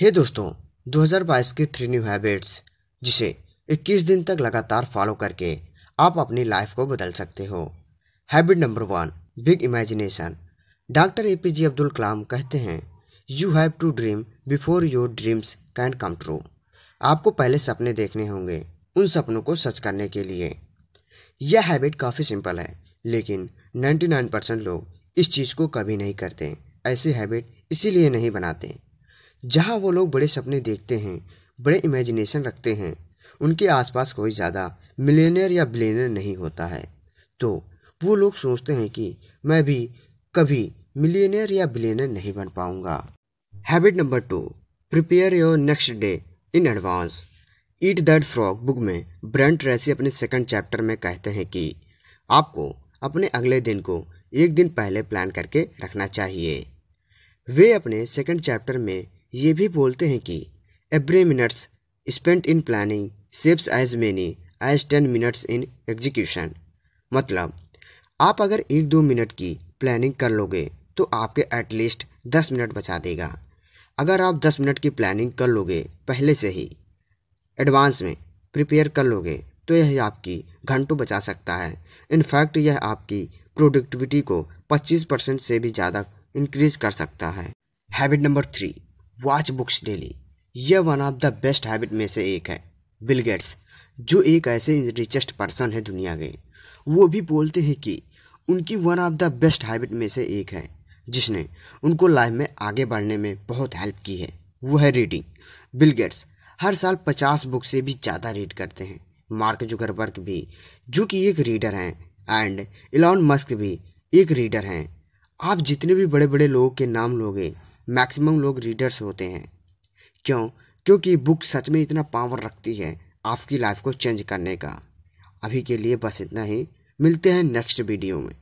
हे दोस्तों 2022 के three new habits जिसे 21 दिन तक लगातार फॉलो करके आप अपनी लाइफ को बदल सकते हो habit number one big imagination doctor A P J Abdul Kalam कहते हैं you have to dream before your dreams can come true आपको पहले सपने देखने होंगे उन सपनों को सच करने के लिए यह हैबिट काफ़ी सिंपल है लेकिन 99 परसेंट लोग इस चीज़ को कभी नहीं करते ऐसी हैबिट इसीलिए नहीं बनाते जहाँ वो लोग बड़े सपने देखते हैं बड़े इमेजिनेशन रखते हैं उनके आसपास कोई ज़्यादा मिलेनियर या बिलेनियर नहीं होता है तो वो लोग सोचते हैं कि मैं भी कभी मिलेनियर या बिलेनियर नहीं बन पाऊँगा habit number two prepare your next day in advance eat that frog book में ब्रेंट रेसी अपने सेकंड चैप्टर में कहते हैं कि आपको अपने अगले दिन को एक दिन पहले प्लान करके रखना चाहिए वे अपने सेकंड चैप्टर में ये भी बोलते हैं कि every minutes spent in planning saves as many as ten minutes in execution मतलब आप अगर एक दो मिनट की प्लानिंग कर लोगे तो आपके एटलीस्ट दस मिनट बचा देगा अगर आप दस मिनट की प्लानिंग कर लोगे पहले से ही एडवांस में प्रिपेयर कर लोगे तो यह आपकी घंटों बचा सकता है इनफैक्ट यह आपकी प्रोडक्टिविटी को 25 परसेंट से भी ज़्यादा इंक्रीज कर सकता है habit number three watch books daily यह one of the best habit में से एक है बिल गेट्स जो एक ऐसे रिचेस्ट पर्सन है दुनिया के वो भी बोलते हैं कि उनकी one of the best habit में से एक है जिसने उनको लाइफ में आगे बढ़ने में बहुत हेल्प की है वो है रीडिंग बिल गेट्स हर साल पचास बुक से भी ज़्यादा रीड करते हैं मार्क जुगरबर्ग भी जो कि एक रीडर हैं एंड इलॉन मस्क भी एक रीडर हैं आप जितने भी बड़े बड़े लोगों के नाम लोगे मैक्सिमम लोग रीडर्स होते हैं क्यों क्योंकि बुक सच में इतना पावर रखती है आपकी लाइफ को चेंज करने का अभी के लिए बस इतना ही मिलते हैं नेक्स्ट वीडियो में